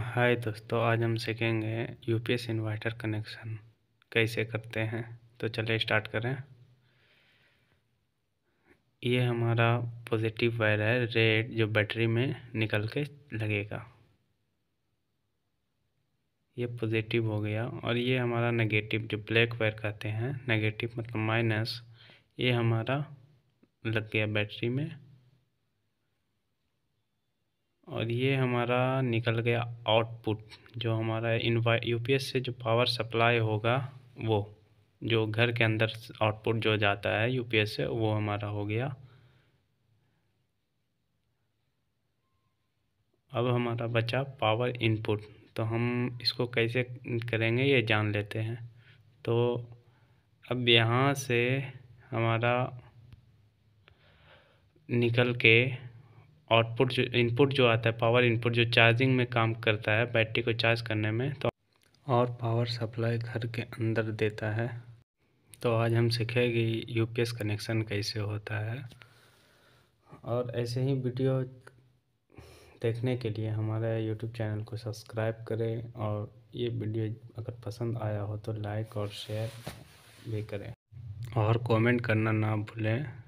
हाय दोस्तों आज हम सीखेंगे यूपीएस इन्वर्टर कनेक्शन कैसे करते हैं तो चलिए स्टार्ट करें ये हमारा पॉजिटिव वायर है रेड जो बैटरी में निकल के लगेगा ये पॉजिटिव हो गया और ये हमारा नेगेटिव जो ब्लैक वायर कहते हैं नेगेटिव मतलब माइनस ये हमारा लग गया बैटरी में और ये हमारा निकल गया आउटपुट जो हमारा इन्वा यूपीएस से जो पावर सप्लाई होगा वो जो घर के अंदर आउटपुट जो जाता है यूपीएस से वो हमारा हो गया अब हमारा बचा पावर इनपुट तो हम इसको कैसे करेंगे ये जान लेते हैं तो अब यहाँ से हमारा निकल के आउटपुट जो इनपुट जो आता है पावर इनपुट जो चार्जिंग में काम करता है बैटरी को चार्ज करने में तो और पावर सप्लाई घर के अंदर देता है तो आज हम सीखेंगे यूपीएस कनेक्शन कैसे होता है और ऐसे ही वीडियो देखने के लिए हमारे यूट्यूब चैनल को सब्सक्राइब करें और ये वीडियो अगर पसंद आया हो तो लाइक और शेयर भी करें और कमेंट करना ना भूलें